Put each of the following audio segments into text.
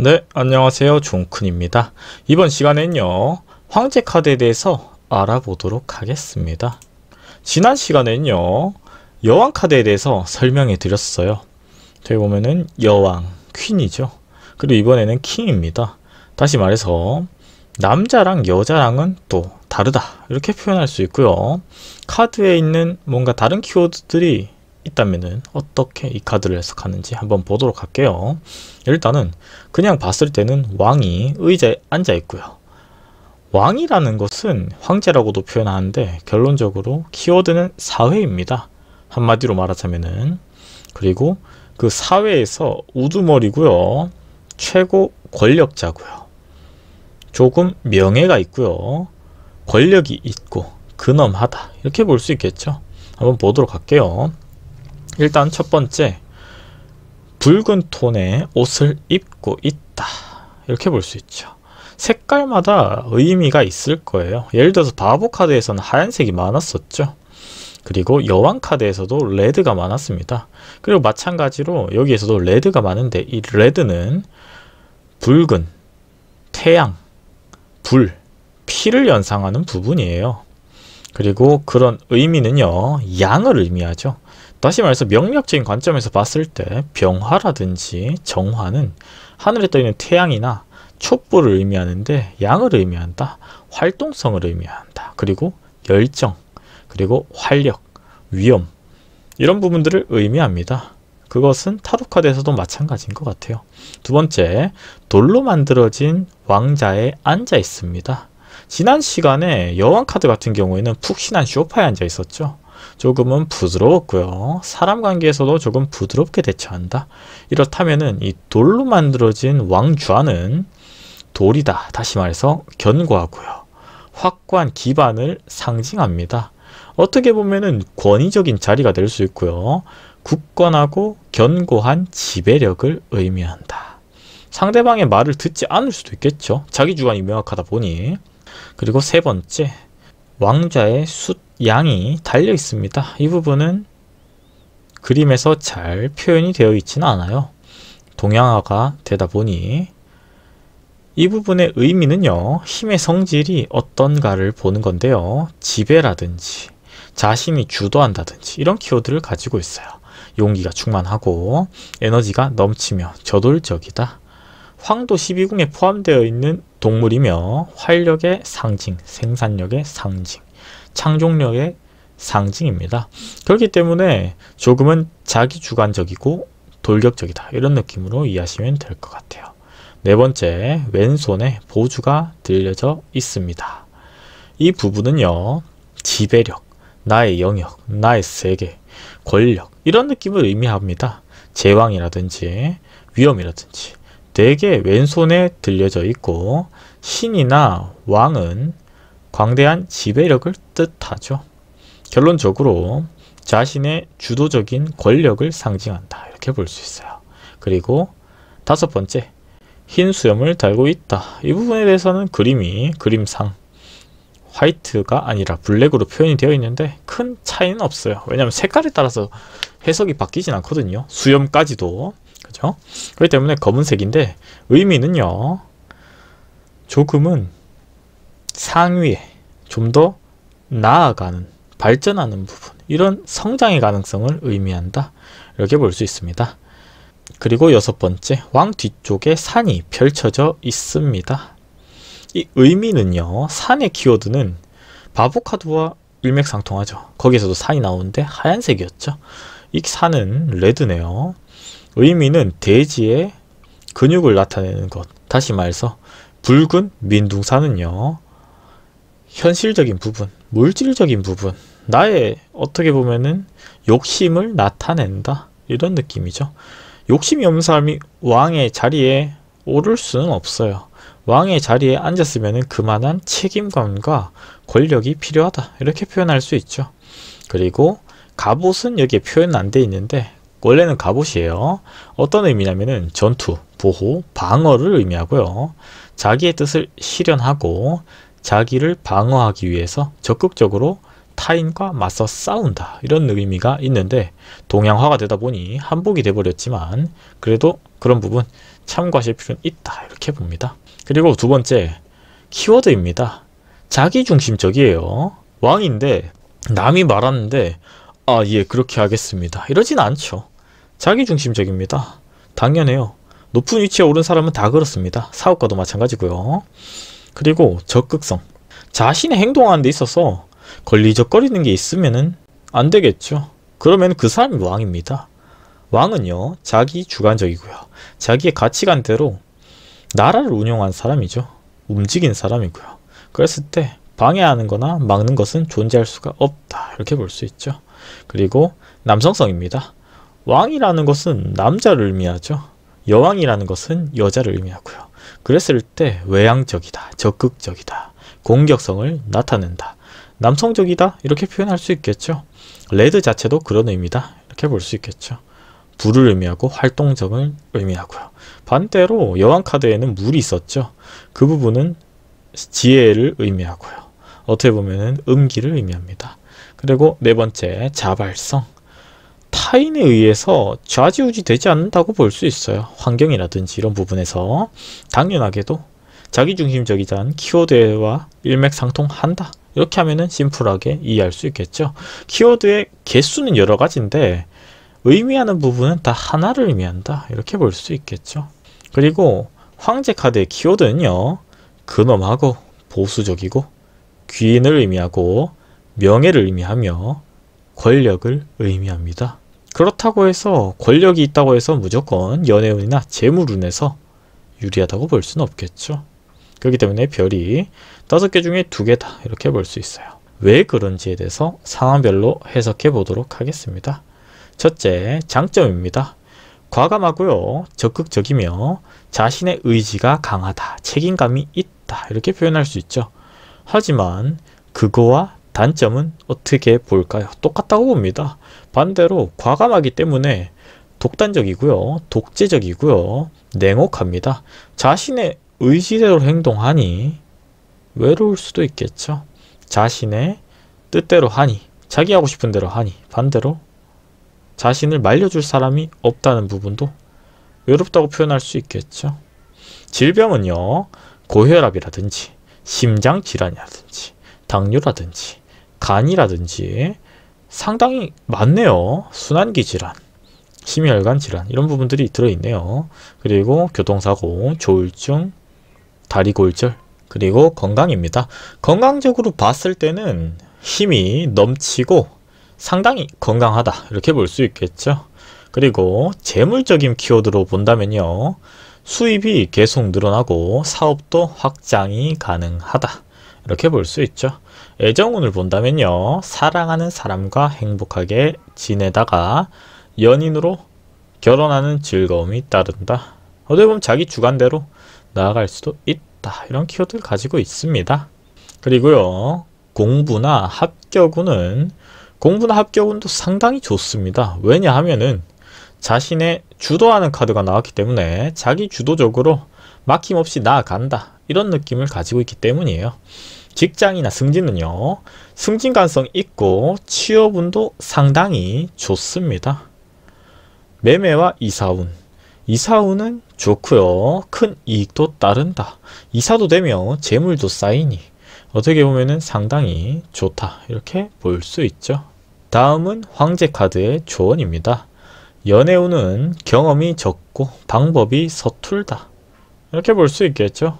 네, 안녕하세요. 종큰입니다. 이번 시간에는요, 황제 카드에 대해서 알아보도록 하겠습니다. 지난 시간에는요, 여왕 카드에 대해서 설명해 드렸어요. 저게 보면은 여왕, 퀸이죠. 그리고 이번에는 킹입니다. 다시 말해서, 남자랑 여자랑은 또 다르다. 이렇게 표현할 수 있고요. 카드에 있는 뭔가 다른 키워드들이 있다면은 어떻게 이 카드를 해석하는지 한번 보도록 할게요. 일단은 그냥 봤을 때는 왕이 의자에 앉아 있고요. 왕이라는 것은 황제라고도 표현하는데 결론적으로 키워드는 사회입니다. 한마디로 말하자면은 그리고 그 사회에서 우두머리고요. 최고 권력자고요. 조금 명예가 있고요. 권력이 있고 근엄하다 이렇게 볼 수 있겠죠. 한번 보도록 할게요. 일단 첫 번째, 붉은 톤의 옷을 입고 있다. 이렇게 볼 수 있죠. 색깔마다 의미가 있을 거예요. 예를 들어서 바보 카드에서는 하얀색이 많았었죠. 그리고 여왕 카드에서도 레드가 많았습니다. 그리고 마찬가지로 여기에서도 레드가 많은데 이 레드는 붉은, 태양, 불, 피를 연상하는 부분이에요. 그리고 그런 의미는요. 양을 의미하죠. 다시 말해서 명리학적인 관점에서 봤을 때 병화라든지 정화는 하늘에 떠 있는 태양이나 촛불을 의미하는데 양을 의미한다. 활동성을 의미한다. 그리고 열정, 그리고 활력, 위험 이런 부분들을 의미합니다. 그것은 타로카드에서도 마찬가지인 것 같아요. 두 번째, 돌로 만들어진 왕자에 앉아 있습니다. 지난 시간에 여왕 카드 같은 경우에는 푹신한 쇼파에 앉아 있었죠. 조금은 부드러웠고요. 사람 관계에서도 조금 부드럽게 대처한다. 이렇다면이 돌로 만들어진 왕좌는 돌이다. 다시 말해서 견고하고요. 확고한 기반을 상징합니다. 어떻게 보면 권위적인 자리가 될 수 있고요. 굳건하고 견고한 지배력을 의미한다. 상대방의 말을 듣지 않을 수도 있겠죠. 자기 주관이 명확하다 보니. 그리고 세 번째, 왕좌의 숫양이 달려 있습니다. 이 부분은 그림에서 잘 표현이 되어 있지는 않아요. 동양화가 되다 보니 이 부분의 의미는요. 힘의 성질이 어떤가를 보는 건데요. 지배라든지 자신이 주도한다든지 이런 키워드를 가지고 있어요. 용기가 충만하고 에너지가 넘치며 저돌적이다. 황도 12궁에 포함되어 있는 동물이며 활력의 상징, 생산력의 상징, 창조력의 상징입니다. 그렇기 때문에 조금은 자기주관적이고 돌격적이다 이런 느낌으로 이해하시면 될 것 같아요. 네 번째, 왼손에 보주가 들려져 있습니다. 이 부분은요, 지배력, 나의 영역, 나의 세계, 권력 이런 느낌을 의미합니다. 제왕이라든지 위험이라든지 네개 왼손에 들려져 있고 신이나 왕은 광대한 지배력을 뜻하죠. 결론적으로 자신의 주도적인 권력을 상징한다. 이렇게 볼 수 있어요. 그리고 다섯 번째, 흰 수염을 달고 있다. 이 부분에 대해서는 그림이 그림상 화이트가 아니라 블랙으로 표현이 되어 있는데 큰 차이는 없어요. 왜냐하면 색깔에 따라서 해석이 바뀌진 않거든요. 수염까지도 그죠? 그렇기 때문에 검은색인데 의미는요. 조금은 상위에 좀 더 나아가는 발전하는 부분 이런 성장의 가능성을 의미한다 이렇게 볼 수 있습니다 그리고 여섯 번째 왕 뒤쪽에 산이 펼쳐져 있습니다 이 의미는요 산의 키워드는 바보카드와 일맥상통하죠 거기에서도 산이 나오는데 하얀색이었죠 이 산은 레드네요 의미는 돼지의 근육을 나타내는 것. 다시 말해서 붉은 민둥산은요. 현실적인 부분, 물질적인 부분, 나의 어떻게 보면은 욕심을 나타낸다. 이런 느낌이죠. 욕심이 없는 사람이 왕의 자리에 오를 수는 없어요. 왕의 자리에 앉았으면 그만한 책임감과 권력이 필요하다. 이렇게 표현할 수 있죠. 그리고 갑옷은 여기에 표현 안 돼 있는데 원래는 갑옷이에요. 어떤 의미냐면은 전투, 보호, 방어를 의미하고요. 자기의 뜻을 실현하고 자기를 방어하기 위해서 적극적으로 타인과 맞서 싸운다 이런 의미가 있는데 동양화가 되다 보니 한복이 돼버렸지만 그래도 그런 부분 참고하실 필요는 있다 이렇게 봅니다. 그리고 두 번째 키워드입니다. 자기중심적이에요. 왕인데 남이 말하는데 아, 예, 그렇게 하겠습니다. 이러진 않죠. 자기중심적입니다. 당연해요. 높은 위치에 오른 사람은 다 그렇습니다. 사업가도 마찬가지고요. 그리고 적극성. 자신의 행동하는 데 있어서 걸리적거리는 게 있으면 은안 되겠죠. 그러면 그 사람이 왕입니다. 왕은요. 자기 주관적이고요. 자기의 가치관대로 나라를 운영한 사람이죠. 움직인 사람이고요. 그랬을 때 방해하는 거나 막는 것은 존재할 수가 없다. 이렇게 볼 수 있죠. 그리고 남성성입니다. 왕이라는 것은 남자를 의미하죠. 여왕이라는 것은 여자를 의미하고요. 그랬을 때 외향적이다, 적극적이다, 공격성을 나타낸다, 남성적이다 이렇게 표현할 수 있겠죠. 레드 자체도 그런 의미다 이렇게 볼 수 있겠죠. 불을 의미하고 활동적을 의미하고요. 반대로 여왕 카드에는 물이 있었죠. 그 부분은 지혜를 의미하고요. 어떻게 보면 음기를 의미합니다. 그리고 네 번째, 자발성. 타인에 의해서 좌지우지 되지 않는다고 볼 수 있어요. 환경이라든지 이런 부분에서 당연하게도 자기중심적이지 않은 키워드와 일맥상통한다. 이렇게 하면은 심플하게 이해할 수 있겠죠. 키워드의 개수는 여러 가지인데 의미하는 부분은 다 하나를 의미한다. 이렇게 볼 수 있겠죠. 그리고 황제 카드의 키워드는요. 근엄하고 보수적이고 귀인을 의미하고 명예를 의미하며 권력을 의미합니다. 그렇다고 해서 권력이 있다고 해서 무조건 연애운이나 재물운에서 유리하다고 볼 수는 없겠죠. 그렇기 때문에 별이 다섯 개 중에 두 개다 이렇게 볼 수 있어요. 왜 그런지에 대해서 상황별로 해석해 보도록 하겠습니다. 첫째, 장점입니다. 과감하고요. 적극적이며 자신의 의지가 강하다. 책임감이 있다. 이렇게 표현할 수 있죠. 하지만 그거와 단점은 어떻게 볼까요? 똑같다고 봅니다. 반대로 과감하기 때문에 독단적이고요. 독재적이고요. 냉혹합니다. 자신의 의지대로 행동하니 외로울 수도 있겠죠. 자신의 뜻대로 하니 자기 하고 싶은 대로 하니 반대로 자신을 말려줄 사람이 없다는 부분도 외롭다고 표현할 수 있겠죠. 질병은요. 고혈압이라든지 심장질환이라든지 당뇨라든지 간이라든지 상당히 많네요. 순환기 질환, 심혈관 질환 이런 부분들이 들어있네요. 그리고 교통사고, 조울증, 다리 골절 그리고 건강입니다. 건강적으로 봤을 때는 힘이 넘치고 상당히 건강하다 이렇게 볼 수 있겠죠. 그리고 재물적인 키워드로 본다면요. 수입이 계속 늘어나고 사업도 확장이 가능하다. 이렇게 볼 수 있죠. 애정운을 본다면요. 사랑하는 사람과 행복하게 지내다가 연인으로 결혼하는 즐거움이 따른다. 어떻게 보면 자기 주관대로 나아갈 수도 있다. 이런 키워드를 가지고 있습니다. 그리고요. 공부나 합격운은 공부나 합격운도 상당히 좋습니다. 왜냐하면은 자신의 주도하는 카드가 나왔기 때문에 자기 주도적으로 막힘없이 나아간다 이런 느낌을 가지고 있기 때문이에요. 직장이나 승진은요. 승진 가능성 있고 취업운도 상당히 좋습니다. 매매와 이사운 이사운은 좋고요. 큰 이익도 따른다. 이사도 되면 재물도 쌓이니 어떻게 보면 상당히 좋다. 이렇게 볼 수 있죠. 다음은 황제 카드의 조언입니다. 연애운은 경험이 적고 방법이 서툴다. 이렇게 볼 수 있겠죠.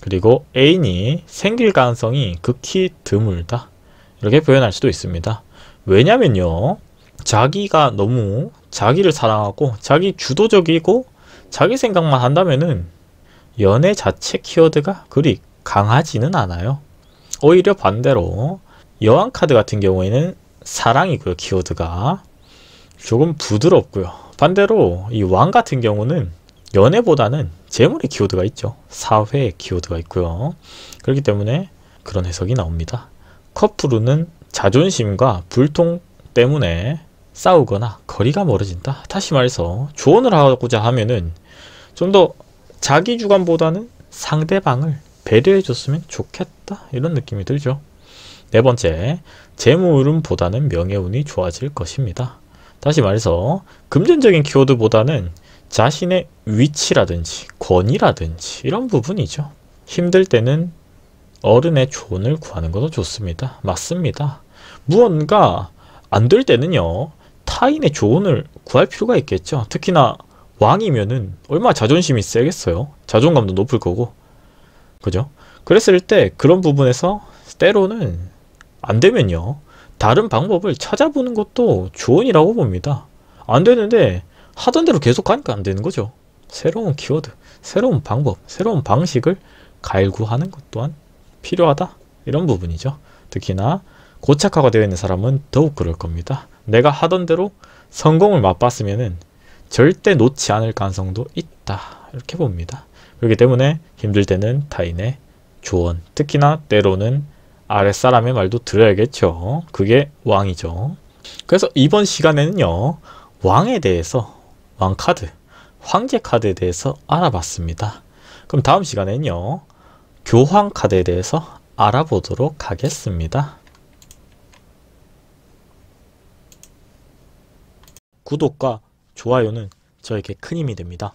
그리고 애인이 생길 가능성이 극히 드물다. 이렇게 표현할 수도 있습니다. 왜냐면요. 자기가 너무 자기를 사랑하고 자기 주도적이고 자기 생각만 한다면은 연애 자체 키워드가 그리 강하지는 않아요. 오히려 반대로 여왕 카드 같은 경우에는 사랑이고요. 그 키워드가 조금 부드럽고요. 반대로 이 왕 같은 경우는 연애보다는 재물의 키워드가 있죠. 사회의 키워드가 있고요. 그렇기 때문에 그런 해석이 나옵니다. 커플은 자존심과 불통 때문에 싸우거나 거리가 멀어진다. 다시 말해서 조언을 하고자 하면은 좀 더 자기 주관보다는 상대방을 배려해 줬으면 좋겠다. 이런 느낌이 들죠. 네 번째, 재물은 보다는 명예운이 좋아질 것입니다. 다시 말해서 금전적인 키워드보다는 자신의 위치라든지 권위라든지 이런 부분이죠. 힘들 때는 어른의 조언을 구하는 것도 좋습니다. 맞습니다. 무언가 안 될 때는요. 타인의 조언을 구할 필요가 있겠죠. 특히나 왕이면은 얼마나 자존심이 세겠어요. 자존감도 높을 거고. 그죠? 그랬을 때 그런 부분에서 때로는 안 되면요. 다른 방법을 찾아보는 것도 조언이라고 봅니다. 안 되는데 하던 대로 계속 가니까 안 되는 거죠. 새로운 키워드, 새로운 방법, 새로운 방식을 갈구하는 것 또한 필요하다. 이런 부분이죠. 특히나 고착화가 되어 있는 사람은 더욱 그럴 겁니다. 내가 하던 대로 성공을 맛봤으면 절대 놓지 않을 가능성도 있다. 이렇게 봅니다. 그렇기 때문에 힘들 때는 타인의 조언, 특히나 때로는 아랫사람의 말도 들어야겠죠. 그게 왕이죠. 그래서 이번 시간에는요. 왕에 대해서 왕카드, 황제 카드에 대해서 알아봤습니다. 그럼 다음 시간에는요. 교황 카드에 대해서 알아보도록 하겠습니다. 구독과 좋아요는 저에게 큰 힘이 됩니다.